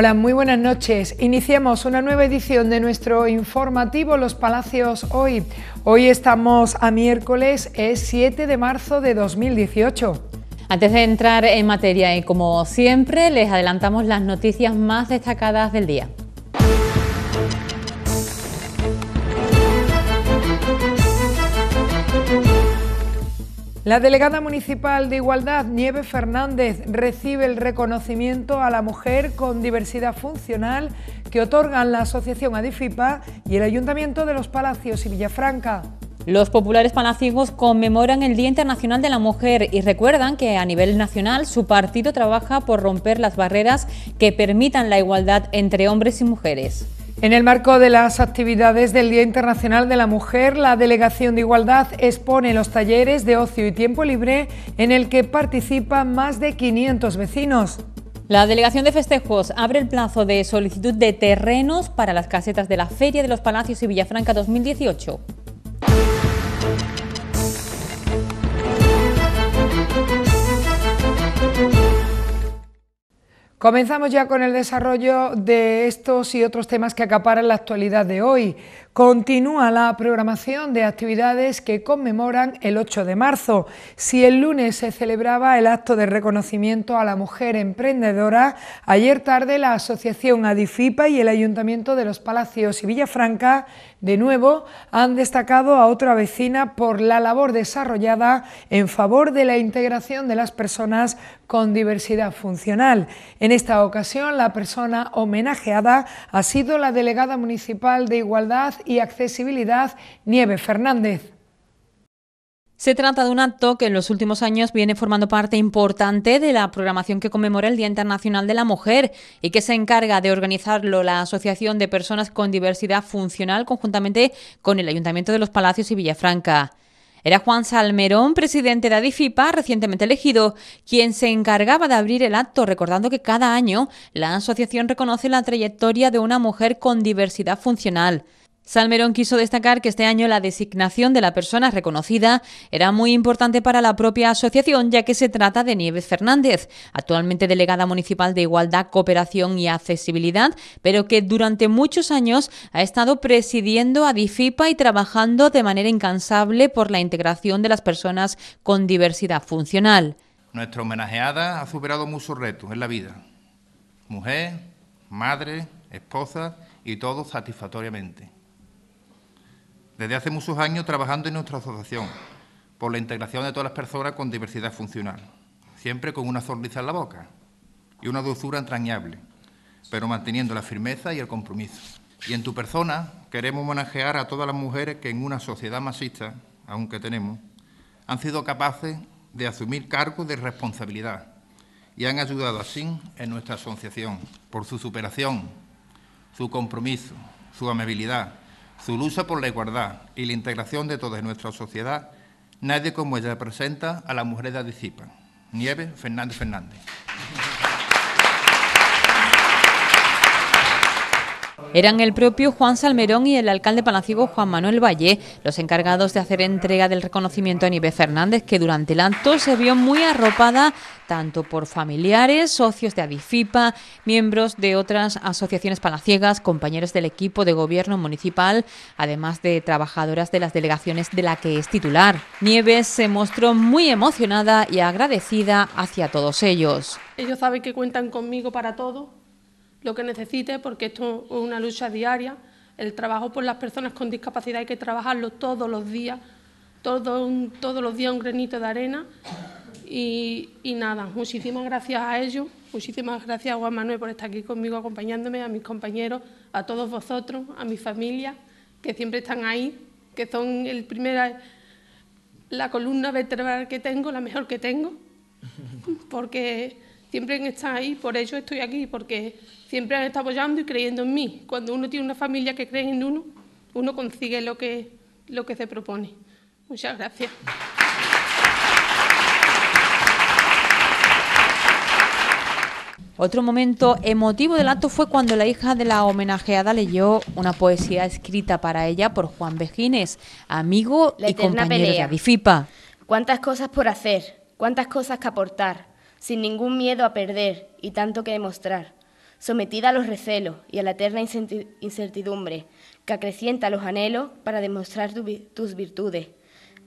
Hola, muy buenas noches. Iniciamos una nueva edición de nuestro informativo Los Palacios Hoy. Hoy estamos a miércoles, es 7 de marzo de 2018. Antes de entrar en materia y como siempre, les adelantamos las noticias más destacadas del día. La delegada municipal de Igualdad, Nieve Fernández, recibe el reconocimiento a la mujer con diversidad funcional que otorgan la Asociación Adifipa y el Ayuntamiento de los Palacios y Villafranca. Los populares palaciegos conmemoran el Día Internacional de la Mujer y recuerdan que a nivel nacional su partido trabaja por romper las barreras que permitan la igualdad entre hombres y mujeres. En el marco de las actividades del Día Internacional de la Mujer, la Delegación de Igualdad expone los talleres de ocio y tiempo libre en el que participan más de 500 vecinos. La Delegación de Festejos abre el plazo de solicitud de terrenos para las casetas de la Feria de los Palacios y Villafranca 2018. Comenzamos ya con el desarrollo de estos y otros temas que acaparan la actualidad de hoy. Continúa la programación de actividades que conmemoran el 8 de marzo. Si el lunes se celebraba el acto de reconocimiento a la mujer emprendedora, ayer tarde la Asociación Adifipa y el Ayuntamiento de los Palacios y Villafranca de nuevo, han destacado a otra vecina por la labor desarrollada en favor de la integración de las personas con diversidad funcional. En esta ocasión, la persona homenajeada ha sido la delegada municipal de Igualdad y Accesibilidad, Nieve Fernández. Se trata de un acto que en los últimos años viene formando parte importante de la programación que conmemora el Día Internacional de la Mujer y que se encarga de organizarlo la Asociación de Personas con Diversidad Funcional conjuntamente con el Ayuntamiento de los Palacios y Villafranca. Era Juan Salmerón, presidente de Adifipa, recientemente elegido, quien se encargaba de abrir el acto, recordando que cada año la asociación reconoce la trayectoria de una mujer con diversidad funcional. Salmerón quiso destacar que este año la designación de la persona reconocida era muy importante para la propia asociación, ya que se trata de Nieves Fernández, actualmente delegada municipal de Igualdad, Cooperación y Accesibilidad, pero que durante muchos años ha estado presidiendo a DIFIPA y trabajando de manera incansable por la integración de las personas con diversidad funcional. Nuestra homenajeada ha superado muchos retos en la vida. Mujer, madre, esposa y todo satisfactoriamente desde hace muchos años trabajando en nuestra asociación por la integración de todas las personas con diversidad funcional, siempre con una sonrisa en la boca y una dulzura entrañable, pero manteniendo la firmeza y el compromiso. Y en tu persona queremos homenajear a todas las mujeres que en una sociedad masista, aunque tenemos, han sido capaces de asumir cargos de responsabilidad y han ayudado así en nuestra asociación por su superación, su compromiso, su amabilidad su lucha por la igualdad y la integración de toda nuestra sociedad, nadie como ella presenta a la mujer de Adicipa. Nieves Fernández Fernández. Eran el propio Juan Salmerón y el alcalde palaciego Juan Manuel Valle los encargados de hacer entrega del reconocimiento a Nieves Fernández, que durante el acto se vio muy arropada tanto por familiares, socios de Adifipa, miembros de otras asociaciones palaciegas, compañeros del equipo de gobierno municipal, además de trabajadoras de las delegaciones de la que es titular. Nieves se mostró muy emocionada y agradecida hacia todos ellos. Ellos saben que cuentan conmigo para todo lo que necesite, porque esto es una lucha diaria. El trabajo por las personas con discapacidad hay que trabajarlo todos los días, todos los días un granito de arena. Y, nada, muchísimas gracias a ellos, muchísimas gracias a Juan Manuel por estar aquí conmigo acompañándome, a mis compañeros, a todos vosotros, a mi familia, que siempre están ahí, que son el primera, la columna vertebral que tengo, la mejor que tengo, porque siempre están ahí, por ello estoy aquí, porque siempre han estado apoyando y creyendo en mí. Cuando uno tiene una familia que cree en uno, uno consigue lo que, lo que se propone. Muchas gracias. Otro momento emotivo del acto fue cuando la hija de la homenajeada leyó una poesía escrita para ella por Juan Bejines, amigo y compañero de Abifipa. Cuántas cosas por hacer, cuántas cosas que aportar, sin ningún miedo a perder y tanto que demostrar sometida a los recelos y a la eterna incertidumbre que acrecienta los anhelos para demostrar tus virtudes.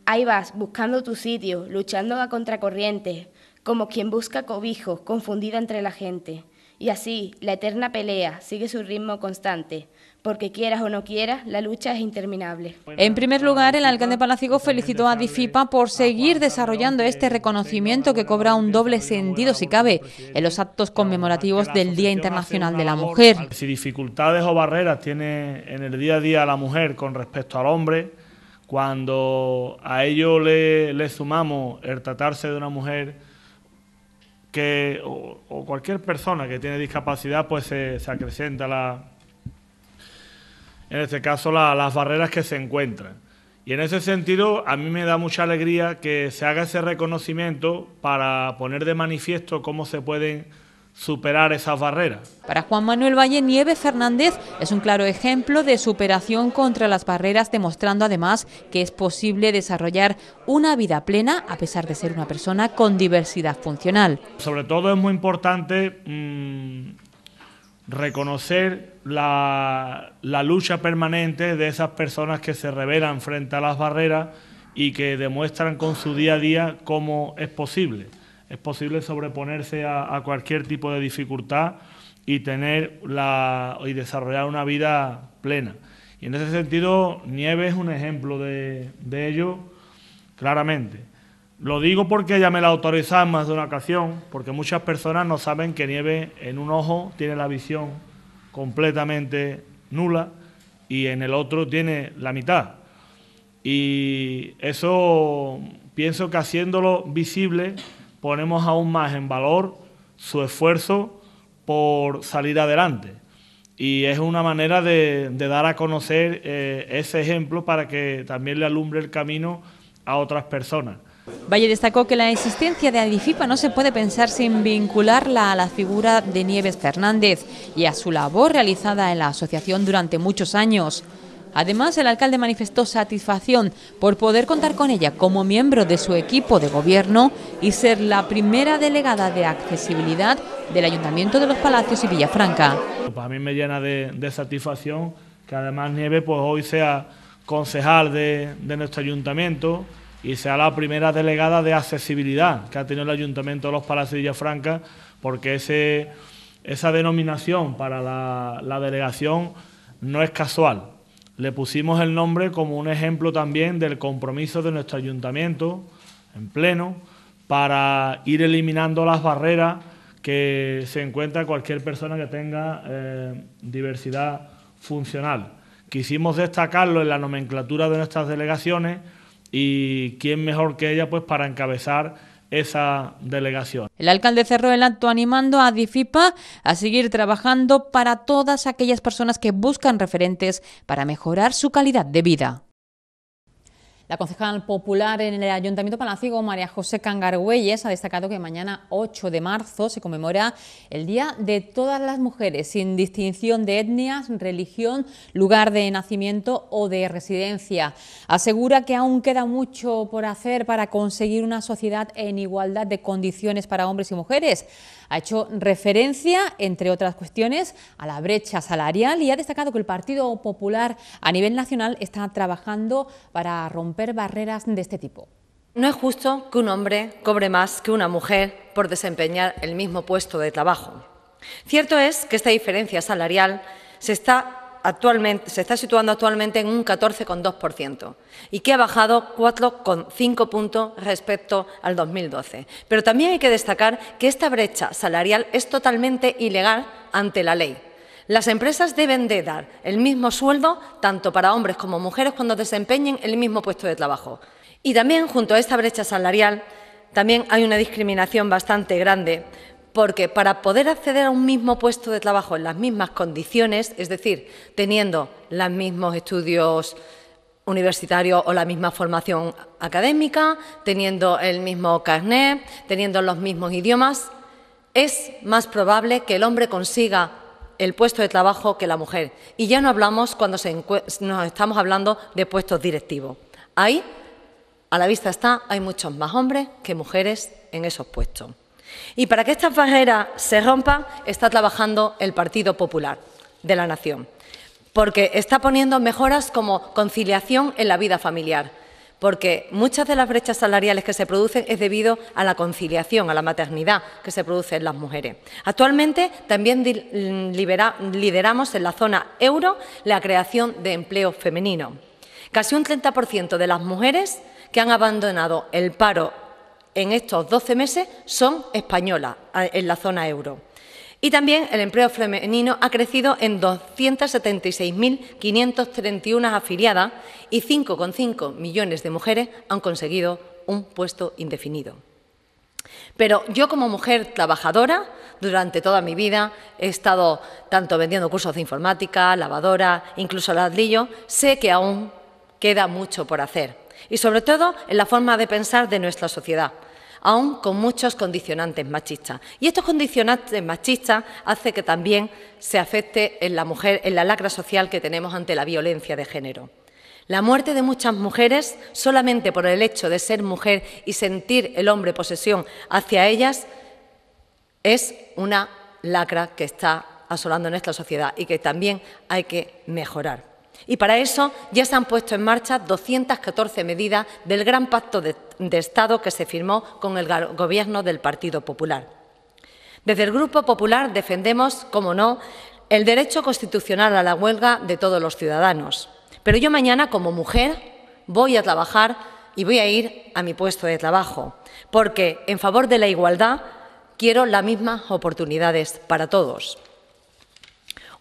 Ahí vas, buscando tu sitio, luchando a contracorriente, como quien busca cobijo, confundida entre la gente. Y así, la eterna pelea sigue su ritmo constante, porque quieras o no quieras, la lucha es interminable. En primer lugar, el alcalde Palacigo felicitó a DIFIPA por seguir desarrollando este reconocimiento que cobra un doble sentido, si cabe, en los actos conmemorativos del Día Internacional de la Mujer. Si dificultades o barreras tiene en el día a día la mujer con respecto al hombre, cuando a ello le, sumamos el tratarse de una mujer que, o, cualquier persona que tiene discapacidad, pues se acrecenta la, en este caso, las barreras que se encuentran. Y en ese sentido, a mí me da mucha alegría que se haga ese reconocimiento para poner de manifiesto cómo se pueden superar esas barreras. Para Juan Manuel Valle Nieves Fernández es un claro ejemplo de superación contra las barreras, demostrando además que es posible desarrollar una vida plena a pesar de ser una persona con diversidad funcional. Sobre todo es muy importante mm, reconocer la, la, lucha permanente de esas personas que se rebelan frente a las barreras y que demuestran con su día a día cómo es posible. Es posible sobreponerse a, cualquier tipo de dificultad y tener la, y desarrollar una vida plena. Y en ese sentido, Nieve es un ejemplo de ello claramente. Lo digo porque ya me la autorizan más de una ocasión, porque muchas personas no saben que nieve en un ojo tiene la visión completamente nula y en el otro tiene la mitad. Y eso pienso que haciéndolo visible ponemos aún más en valor su esfuerzo por salir adelante. Y es una manera de, dar a conocer eh, ese ejemplo para que también le alumbre el camino a otras personas. Valle destacó que la existencia de Adifipa no se puede pensar sin vincularla a la figura de Nieves Fernández y a su labor realizada en la asociación durante muchos años. Además, el alcalde manifestó satisfacción por poder contar con ella como miembro de su equipo de gobierno y ser la primera delegada de accesibilidad del Ayuntamiento de los Palacios y Villafranca. Para pues mí me llena de, satisfacción que además Nieves pues, hoy sea concejal de nuestro ayuntamiento, y sea la primera delegada de accesibilidad que ha tenido el Ayuntamiento de los Palacios de Villafranca, porque esa denominación para la, delegación no es casual. Le pusimos el nombre como un ejemplo también del compromiso de nuestro ayuntamiento en pleno para ir eliminando las barreras que se encuentra cualquier persona que tenga eh, diversidad funcional. Quisimos destacarlo en la nomenclatura de nuestras delegaciones y quién mejor que ella pues para encabezar esa delegación. El alcalde cerró el acto animando a DIFIPA a seguir trabajando para todas aquellas personas que buscan referentes para mejorar su calidad de vida. La concejal popular en el Ayuntamiento palacio María José Cangargüelles, ha destacado que mañana 8 de marzo se conmemora el Día de todas las mujeres, sin distinción de etnias, religión, lugar de nacimiento o de residencia. Asegura que aún queda mucho por hacer para conseguir una sociedad en igualdad de condiciones para hombres y mujeres. Ha hecho referencia, entre otras cuestiones, a la brecha salarial y ha destacado que el Partido Popular a nivel nacional está trabajando para romper barreras de este tipo. No es justo que un hombre cobre más que una mujer por desempeñar el mismo puesto de trabajo. Cierto es que esta diferencia salarial se está actualmente, se está situando actualmente en un 14,2% y que ha bajado 4,5 puntos respecto al 2012. Pero también hay que destacar que esta brecha salarial es totalmente ilegal ante la ley. Las empresas deben de dar el mismo sueldo tanto para hombres como mujeres cuando desempeñen el mismo puesto de trabajo. Y también junto a esta brecha salarial también hay una discriminación bastante grande porque para poder acceder a un mismo puesto de trabajo en las mismas condiciones, es decir, teniendo los mismos estudios universitarios o la misma formación académica, teniendo el mismo carnet, teniendo los mismos idiomas, es más probable que el hombre consiga el puesto de trabajo que la mujer. Y ya no hablamos cuando nos estamos hablando de puestos directivos. Ahí, a la vista está, hay muchos más hombres que mujeres en esos puestos. Y para que esta barrera se rompa, está trabajando el Partido Popular de la Nación, porque está poniendo mejoras como conciliación en la vida familiar, porque muchas de las brechas salariales que se producen es debido a la conciliación, a la maternidad que se produce en las mujeres. Actualmente también lideramos en la zona euro la creación de empleo femenino. Casi un 30% de las mujeres que han abandonado el paro en estos 12 meses son españolas en la zona euro. Y también el empleo femenino ha crecido en 276.531 afiliadas y 5,5 millones de mujeres han conseguido un puesto indefinido. Pero yo como mujer trabajadora, durante toda mi vida he estado tanto vendiendo cursos de informática, lavadora, incluso ladrillo, sé que aún queda mucho por hacer y sobre todo en la forma de pensar de nuestra sociedad aún con muchos condicionantes machistas. Y estos condicionantes machistas hacen que también se afecte en la mujer, en la lacra social que tenemos ante la violencia de género. La muerte de muchas mujeres, solamente por el hecho de ser mujer y sentir el hombre posesión hacia ellas, es una lacra que está asolando nuestra sociedad y que también hay que mejorar. Y para eso ya se han puesto en marcha 214 medidas del gran pacto de, Estado que se firmó con el Gobierno del Partido Popular. Desde el Grupo Popular defendemos, como no, el derecho constitucional a la huelga de todos los ciudadanos. Pero yo mañana, como mujer, voy a trabajar y voy a ir a mi puesto de trabajo, porque en favor de la igualdad quiero las mismas oportunidades para todos.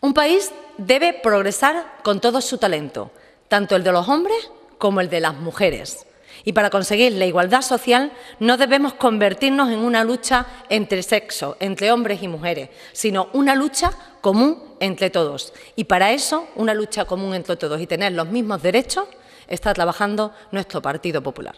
Un país debe progresar con todo su talento, tanto el de los hombres como el de las mujeres. Y para conseguir la igualdad social no debemos convertirnos en una lucha entre sexos, entre hombres y mujeres, sino una lucha común entre todos. Y para eso, una lucha común entre todos y tener los mismos derechos, está trabajando nuestro Partido Popular.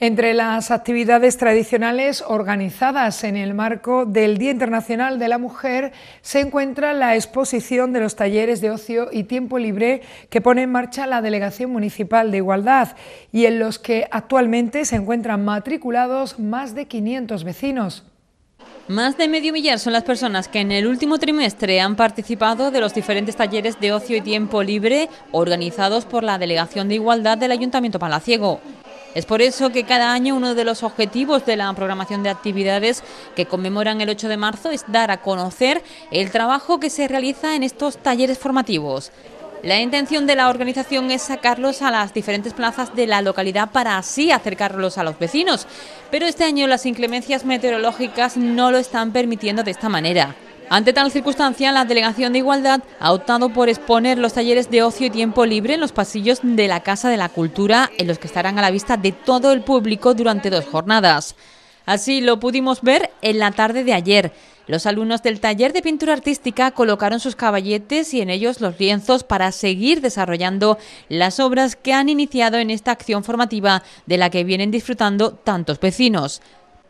Entre las actividades tradicionales organizadas en el marco del Día Internacional de la Mujer se encuentra la exposición de los talleres de ocio y tiempo libre que pone en marcha la Delegación Municipal de Igualdad y en los que actualmente se encuentran matriculados más de 500 vecinos. Más de medio millar son las personas que en el último trimestre han participado de los diferentes talleres de ocio y tiempo libre organizados por la Delegación de Igualdad del Ayuntamiento Palaciego. Es por eso que cada año uno de los objetivos de la programación de actividades que conmemoran el 8 de marzo es dar a conocer el trabajo que se realiza en estos talleres formativos. La intención de la organización es sacarlos a las diferentes plazas de la localidad para así acercarlos a los vecinos, pero este año las inclemencias meteorológicas no lo están permitiendo de esta manera. Ante tal circunstancia, la Delegación de Igualdad ha optado por exponer los talleres de ocio y tiempo libre en los pasillos de la Casa de la Cultura, en los que estarán a la vista de todo el público durante dos jornadas. Así lo pudimos ver en la tarde de ayer. Los alumnos del taller de pintura artística colocaron sus caballetes y en ellos los lienzos para seguir desarrollando las obras que han iniciado en esta acción formativa de la que vienen disfrutando tantos vecinos.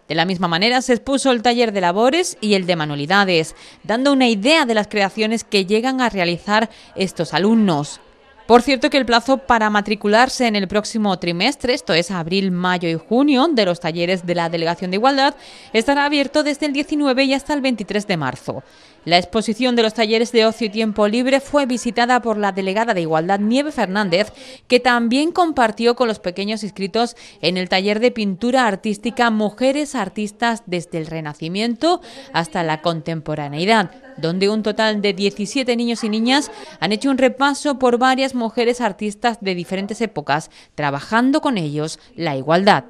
De la misma manera se expuso el taller de labores y el de manualidades, dando una idea de las creaciones que llegan a realizar estos alumnos. Por cierto que el plazo para matricularse en el próximo trimestre, esto es abril, mayo y junio, de los talleres de la Delegación de Igualdad, estará abierto desde el 19 y hasta el 23 de marzo. La exposición de los talleres de ocio y tiempo libre fue visitada por la delegada de Igualdad Nieve Fernández, que también compartió con los pequeños inscritos en el taller de pintura artística Mujeres Artistas desde el Renacimiento hasta la Contemporaneidad, donde un total de 17 niños y niñas han hecho un repaso por varias mujeres artistas de diferentes épocas, trabajando con ellos la igualdad.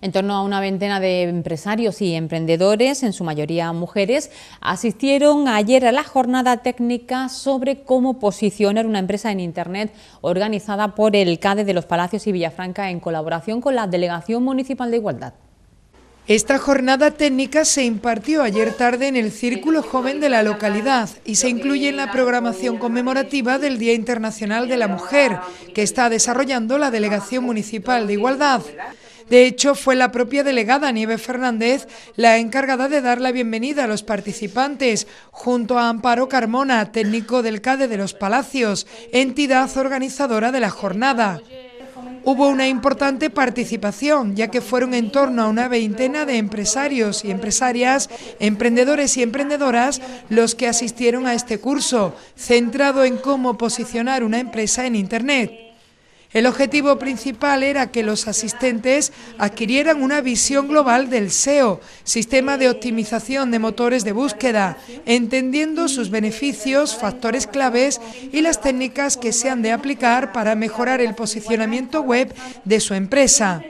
En torno a una veintena de empresarios y emprendedores, en su mayoría mujeres, asistieron ayer a la jornada técnica sobre cómo posicionar una empresa en Internet organizada por el CADE de los Palacios y Villafranca en colaboración con la Delegación Municipal de Igualdad. Esta jornada técnica se impartió ayer tarde en el Círculo Joven de la localidad y se incluye en la programación conmemorativa del Día Internacional de la Mujer que está desarrollando la Delegación Municipal de Igualdad. De hecho, fue la propia delegada Nieve Fernández la encargada de dar la bienvenida a los participantes, junto a Amparo Carmona, técnico del CADE de los Palacios, entidad organizadora de la jornada. Hubo una importante participación, ya que fueron en torno a una veintena de empresarios y empresarias, emprendedores y emprendedoras, los que asistieron a este curso, centrado en cómo posicionar una empresa en Internet. El objetivo principal era que los asistentes adquirieran una visión global del SEO, Sistema de Optimización de Motores de Búsqueda, entendiendo sus beneficios, factores claves y las técnicas que se han de aplicar para mejorar el posicionamiento web de su empresa.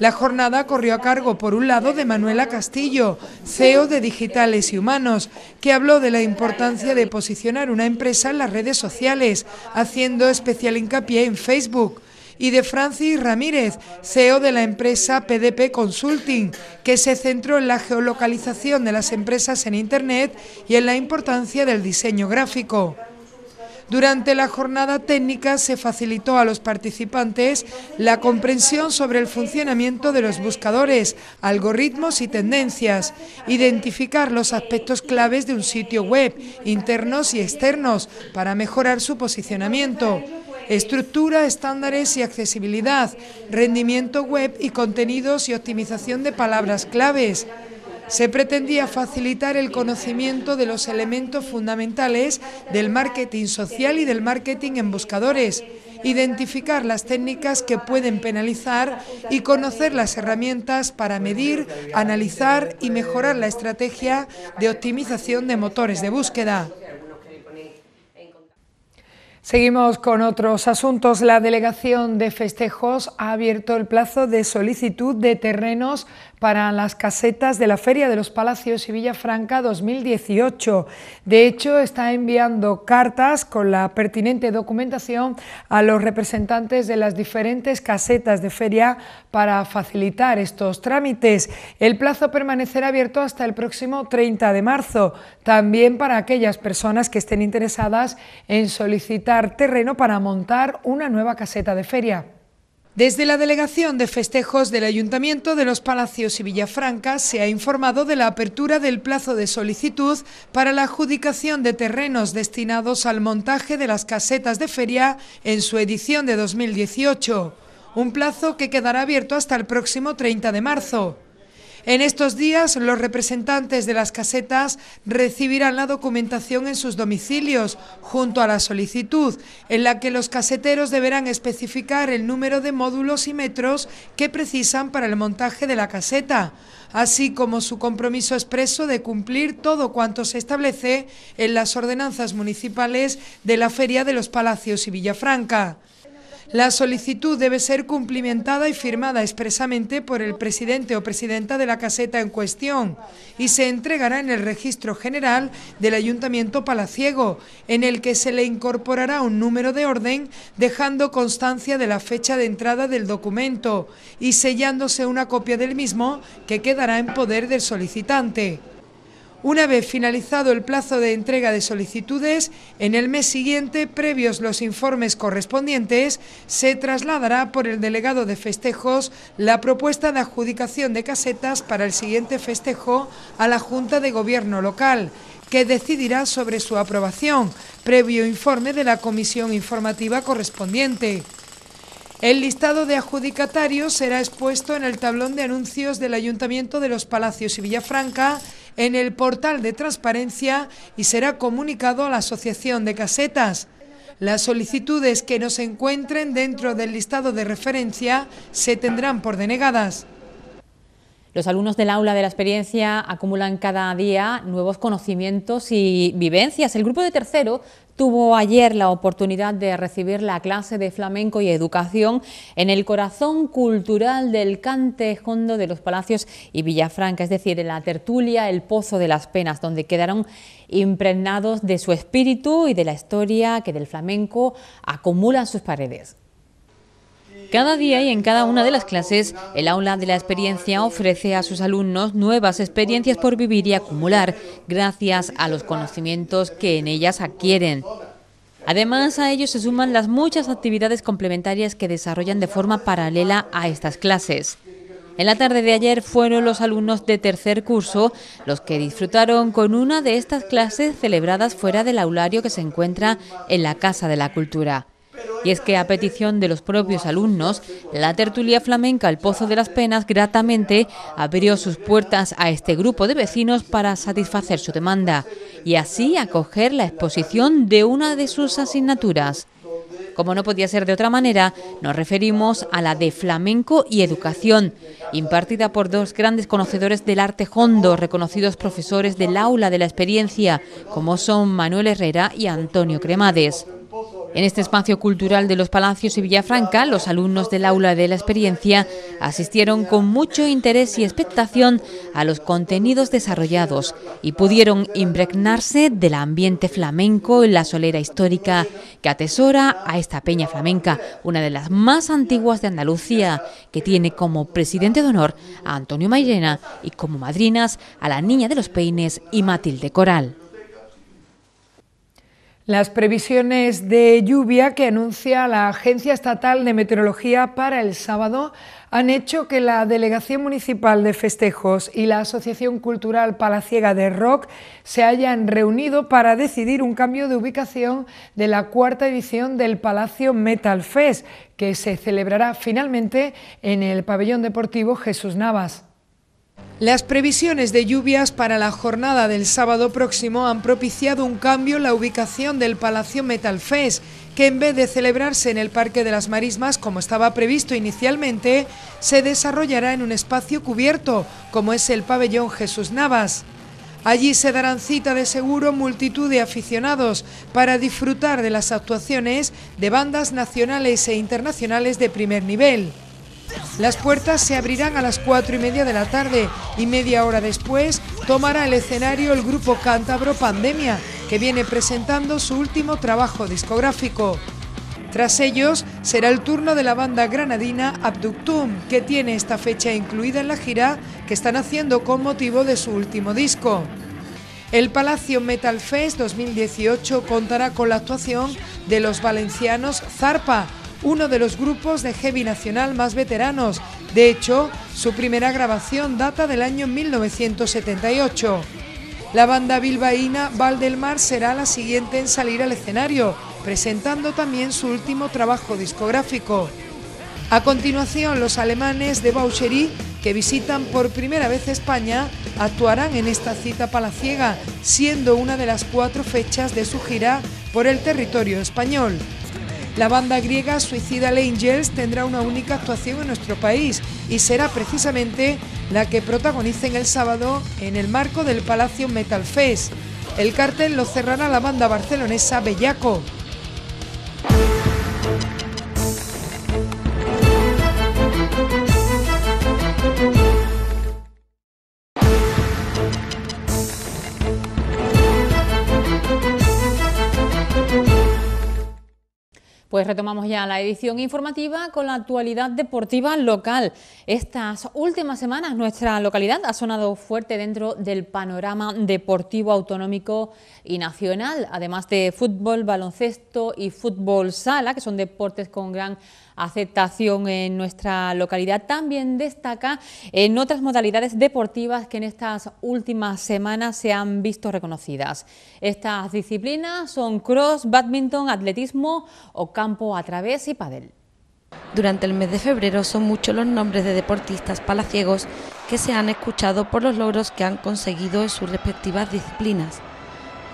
La jornada corrió a cargo, por un lado, de Manuela Castillo, CEO de Digitales y Humanos, que habló de la importancia de posicionar una empresa en las redes sociales, haciendo especial hincapié en Facebook y de Francis Ramírez, CEO de la empresa PDP Consulting, que se centró en la geolocalización de las empresas en Internet y en la importancia del diseño gráfico. Durante la jornada técnica se facilitó a los participantes la comprensión sobre el funcionamiento de los buscadores, algoritmos y tendencias, identificar los aspectos claves de un sitio web, internos y externos, para mejorar su posicionamiento estructura, estándares y accesibilidad, rendimiento web y contenidos y optimización de palabras claves se pretendía facilitar el conocimiento de los elementos fundamentales del marketing social y del marketing en buscadores identificar las técnicas que pueden penalizar y conocer las herramientas para medir, analizar y mejorar la estrategia de optimización de motores de búsqueda. Seguimos con otros asuntos. La Delegación de Festejos ha abierto el plazo de solicitud de terrenos para las casetas de la Feria de los Palacios y Villafranca 2018. De hecho, está enviando cartas con la pertinente documentación a los representantes de las diferentes casetas de feria para facilitar estos trámites. El plazo permanecerá abierto hasta el próximo 30 de marzo, también para aquellas personas que estén interesadas en solicitar terreno para montar una nueva caseta de feria. Desde la Delegación de Festejos del Ayuntamiento de los Palacios y Villafranca se ha informado de la apertura del plazo de solicitud para la adjudicación de terrenos destinados al montaje de las casetas de feria en su edición de 2018, un plazo que quedará abierto hasta el próximo 30 de marzo. En estos días, los representantes de las casetas recibirán la documentación en sus domicilios, junto a la solicitud, en la que los caseteros deberán especificar el número de módulos y metros que precisan para el montaje de la caseta, así como su compromiso expreso de cumplir todo cuanto se establece en las ordenanzas municipales de la Feria de los Palacios y Villafranca. La solicitud debe ser cumplimentada y firmada expresamente por el presidente o presidenta de la caseta en cuestión y se entregará en el registro general del Ayuntamiento Palaciego, en el que se le incorporará un número de orden dejando constancia de la fecha de entrada del documento y sellándose una copia del mismo que quedará en poder del solicitante una vez finalizado el plazo de entrega de solicitudes, en el mes siguiente, previos los informes correspondientes, se trasladará por el delegado de festejos la propuesta de adjudicación de casetas para el siguiente festejo a la Junta de Gobierno local que decidirá sobre su aprobación, previo informe de la comisión informativa correspondiente. El listado de adjudicatarios será expuesto en el tablón de anuncios del Ayuntamiento de los Palacios y Villafranca en el portal de transparencia y será comunicado a la Asociación de Casetas. Las solicitudes que no se encuentren dentro del listado de referencia se tendrán por denegadas. Los alumnos del aula de la experiencia acumulan cada día nuevos conocimientos y vivencias. El grupo de tercero tuvo ayer la oportunidad de recibir la clase de flamenco y educación en el corazón cultural del Cantejondo de los Palacios y Villafranca, es decir, en la tertulia El Pozo de las Penas, donde quedaron impregnados de su espíritu y de la historia que del flamenco acumulan sus paredes. Cada día y en cada una de las clases, el aula de la experiencia ofrece a sus alumnos nuevas experiencias por vivir y acumular, gracias a los conocimientos que en ellas adquieren. Además, a ellos se suman las muchas actividades complementarias que desarrollan de forma paralela a estas clases. En la tarde de ayer fueron los alumnos de tercer curso los que disfrutaron con una de estas clases celebradas fuera del aulario que se encuentra en la Casa de la Cultura. Y es que a petición de los propios alumnos, la tertulia flamenca El Pozo de las Penas gratamente abrió sus puertas a este grupo de vecinos para satisfacer su demanda y así acoger la exposición de una de sus asignaturas. Como no podía ser de otra manera, nos referimos a la de flamenco y educación, impartida por dos grandes conocedores del arte hondo, reconocidos profesores del aula de la experiencia, como son Manuel Herrera y Antonio Cremades. En este espacio cultural de los Palacios y Villafranca, los alumnos del aula de la experiencia asistieron con mucho interés y expectación a los contenidos desarrollados y pudieron impregnarse del ambiente flamenco en la solera histórica que atesora a esta peña flamenca, una de las más antiguas de Andalucía, que tiene como presidente de honor a Antonio Mairena y como madrinas a la Niña de los Peines y Matilde Coral las previsiones de lluvia que anuncia la Agencia Estatal de Meteorología para el sábado han hecho que la Delegación Municipal de Festejos y la Asociación Cultural Palaciega de Rock se hayan reunido para decidir un cambio de ubicación de la cuarta edición del Palacio Metal Fest, que se celebrará finalmente en el Pabellón Deportivo Jesús Navas. Las previsiones de lluvias para la jornada del sábado próximo han propiciado un cambio en la ubicación del Palacio Fest que en vez de celebrarse en el Parque de las Marismas como estaba previsto inicialmente, se desarrollará en un espacio cubierto, como es el pabellón Jesús Navas. Allí se darán cita de seguro multitud de aficionados para disfrutar de las actuaciones de bandas nacionales e internacionales de primer nivel. Las puertas se abrirán a las cuatro y media de la tarde y media hora después tomará el escenario el grupo cántabro Pandemia, que viene presentando su último trabajo discográfico. Tras ellos será el turno de la banda granadina Abductum, que tiene esta fecha incluida en la gira que están haciendo con motivo de su último disco. El Palacio Metal Fest 2018 contará con la actuación de los valencianos Zarpa, uno de los grupos de heavy nacional más veteranos. De hecho, su primera grabación data del año 1978. La banda bilbaína Mar será la siguiente en salir al escenario, presentando también su último trabajo discográfico. A continuación, los alemanes de Bauchery, que visitan por primera vez España, actuarán en esta cita palaciega, siendo una de las cuatro fechas de su gira por el territorio español. La banda griega Suicidal Angels tendrá una única actuación en nuestro país y será precisamente la que en el sábado en el marco del Palacio Metal Fest. El cartel lo cerrará la banda barcelonesa Bellaco. Pues retomamos ya la edición informativa con la actualidad deportiva local. Estas últimas semanas nuestra localidad ha sonado fuerte dentro del panorama deportivo autonómico y nacional, además de fútbol, baloncesto y fútbol sala, que son deportes con gran aceptación en nuestra localidad. También destaca en otras modalidades deportivas que en estas últimas semanas se han visto reconocidas. Estas disciplinas son cross, badminton, atletismo o campo a través y padel. Durante el mes de febrero son muchos los nombres de deportistas palaciegos que se han escuchado por los logros que han conseguido en sus respectivas disciplinas.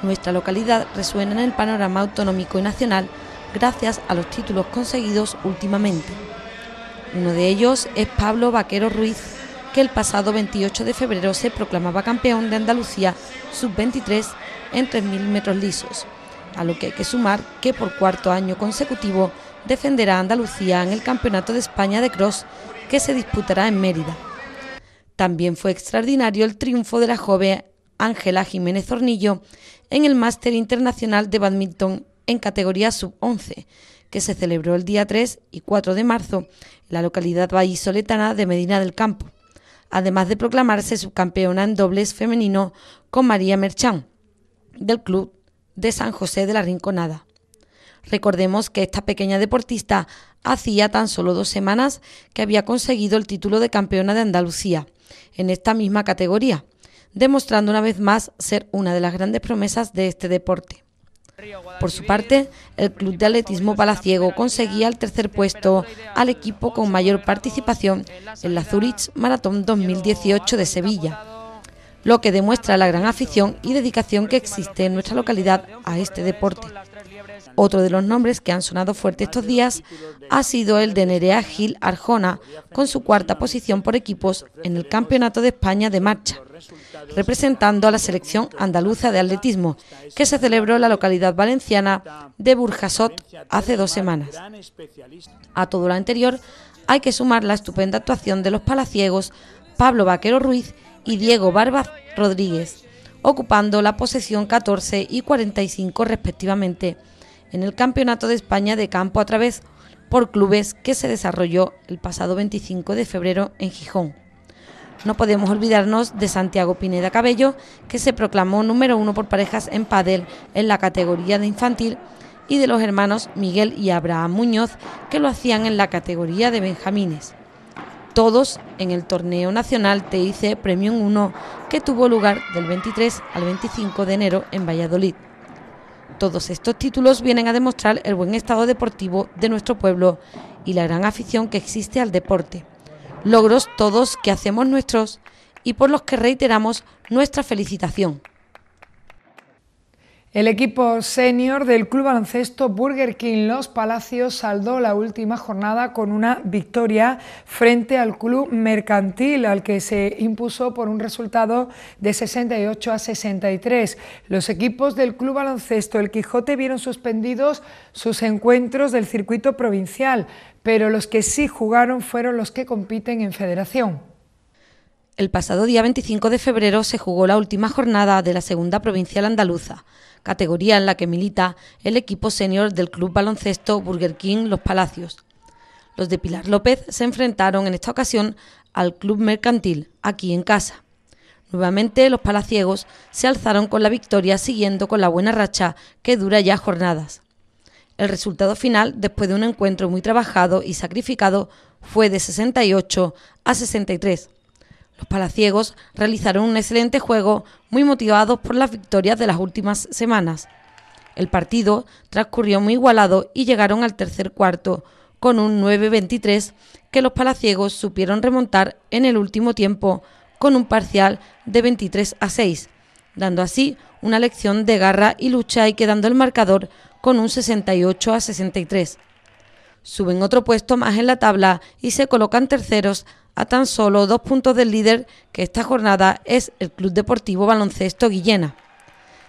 Nuestra localidad resuena en el panorama autonómico y nacional gracias a los títulos conseguidos últimamente. Uno de ellos es Pablo Vaquero Ruiz, que el pasado 28 de febrero se proclamaba campeón de Andalucía sub-23 en 3.000 metros lisos, a lo que hay que sumar que por cuarto año consecutivo defenderá a Andalucía en el Campeonato de España de Cross que se disputará en Mérida. También fue extraordinario el triunfo de la joven Ángela Jiménez Hornillo en el Máster Internacional de Badminton en categoría sub-11, que se celebró el día 3 y 4 de marzo en la localidad Soletana de Medina del Campo, además de proclamarse subcampeona en dobles femenino con María Merchán, del club de San José de la Rinconada. Recordemos que esta pequeña deportista hacía tan solo dos semanas que había conseguido el título de campeona de Andalucía, en esta misma categoría, demostrando una vez más ser una de las grandes promesas de este deporte. Por su parte, el Club de Atletismo Palaciego conseguía el tercer puesto al equipo con mayor participación en la Zurich Maratón 2018 de Sevilla, lo que demuestra la gran afición y dedicación que existe en nuestra localidad a este deporte. Otro de los nombres que han sonado fuerte estos días ha sido el de Nerea Gil Arjona, con su cuarta posición por equipos en el Campeonato de España de Marcha representando a la selección andaluza de atletismo, que se celebró en la localidad valenciana de Burjasot hace dos semanas. A todo lo anterior hay que sumar la estupenda actuación de los palaciegos Pablo Vaquero Ruiz y Diego Barba Rodríguez, ocupando la posesión 14 y 45 respectivamente en el Campeonato de España de Campo a través por clubes que se desarrolló el pasado 25 de febrero en Gijón. No podemos olvidarnos de Santiago Pineda Cabello, que se proclamó número uno por parejas en padel en la categoría de infantil, y de los hermanos Miguel y Abraham Muñoz, que lo hacían en la categoría de benjamines. Todos en el torneo nacional TIC Premium 1, que tuvo lugar del 23 al 25 de enero en Valladolid. Todos estos títulos vienen a demostrar el buen estado deportivo de nuestro pueblo y la gran afición que existe al deporte logros todos que hacemos nuestros y por los que reiteramos nuestra felicitación. El equipo senior del Club Baloncesto Burger King Los Palacios saldó la última jornada con una victoria frente al Club Mercantil, al que se impuso por un resultado de 68 a 63. Los equipos del Club Baloncesto El Quijote vieron suspendidos sus encuentros del circuito provincial, pero los que sí jugaron fueron los que compiten en federación. El pasado día 25 de febrero se jugó la última jornada de la segunda provincial andaluza categoría en la que milita el equipo senior del Club Baloncesto Burger King Los Palacios. Los de Pilar López se enfrentaron en esta ocasión al Club Mercantil, aquí en casa. Nuevamente los palaciegos se alzaron con la victoria siguiendo con la buena racha que dura ya jornadas. El resultado final, después de un encuentro muy trabajado y sacrificado, fue de 68 a 63. Los palaciegos realizaron un excelente juego, muy motivados por las victorias de las últimas semanas. El partido transcurrió muy igualado y llegaron al tercer cuarto, con un 9-23 que los palaciegos supieron remontar en el último tiempo con un parcial de 23 a 6, dando así una lección de garra y lucha y quedando el marcador con un 68 a 63. Suben otro puesto más en la tabla y se colocan terceros a tan solo dos puntos del líder que esta jornada es el Club Deportivo Baloncesto Guillena.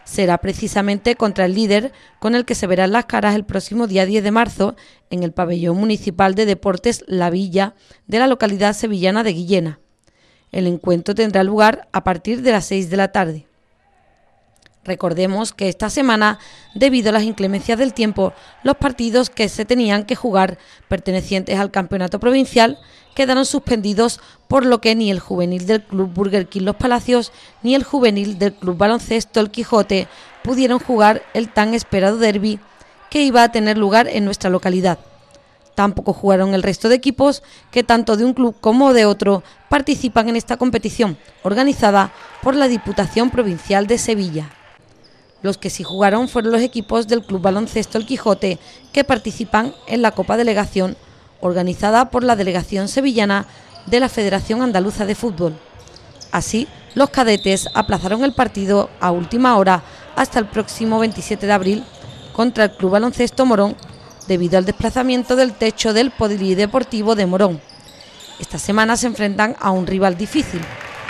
Será precisamente contra el líder con el que se verán las caras el próximo día 10 de marzo en el pabellón municipal de deportes La Villa de la localidad sevillana de Guillena. El encuentro tendrá lugar a partir de las 6 de la tarde. Recordemos que esta semana, debido a las inclemencias del tiempo, los partidos que se tenían que jugar pertenecientes al campeonato provincial quedaron suspendidos, por lo que ni el juvenil del Club Burger King Los Palacios ni el juvenil del Club Baloncesto El Quijote pudieron jugar el tan esperado derby que iba a tener lugar en nuestra localidad. Tampoco jugaron el resto de equipos que tanto de un club como de otro participan en esta competición organizada por la Diputación Provincial de Sevilla. Los que sí jugaron fueron los equipos del Club Baloncesto El Quijote, que participan en la Copa Delegación, organizada por la Delegación Sevillana de la Federación Andaluza de Fútbol. Así, los cadetes aplazaron el partido a última hora hasta el próximo 27 de abril contra el Club Baloncesto Morón, debido al desplazamiento del techo del Deportivo de Morón. Esta semana se enfrentan a un rival difícil,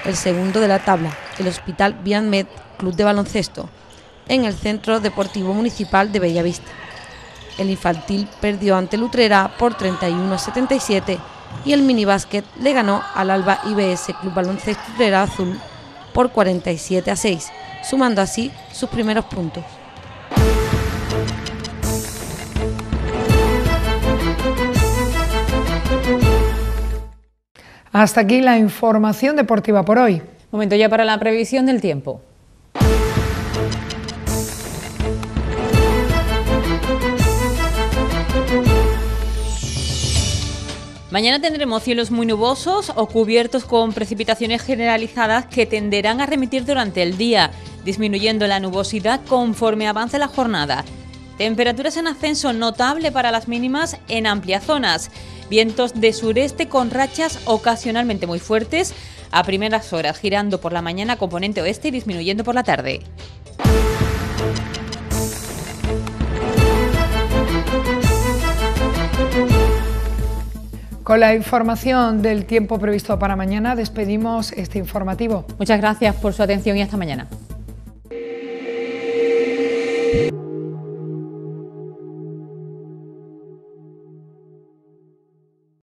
el segundo de la tabla, el Hospital Bianmed, Club de Baloncesto, en el Centro Deportivo Municipal de Bellavista. El infantil perdió ante Lutrera por 31 77 y el minibásquet le ganó al Alba IBS Club Baloncesto Lutrera Azul por 47 a 6, sumando así sus primeros puntos. Hasta aquí la información deportiva por hoy. Momento ya para la previsión del tiempo. Mañana tendremos cielos muy nubosos o cubiertos con precipitaciones generalizadas que tenderán a remitir durante el día, disminuyendo la nubosidad conforme avance la jornada. Temperaturas en ascenso notable para las mínimas en amplias zonas. Vientos de sureste con rachas ocasionalmente muy fuertes a primeras horas, girando por la mañana componente oeste y disminuyendo por la tarde. Con la información del tiempo previsto para mañana despedimos este informativo. Muchas gracias por su atención y hasta mañana.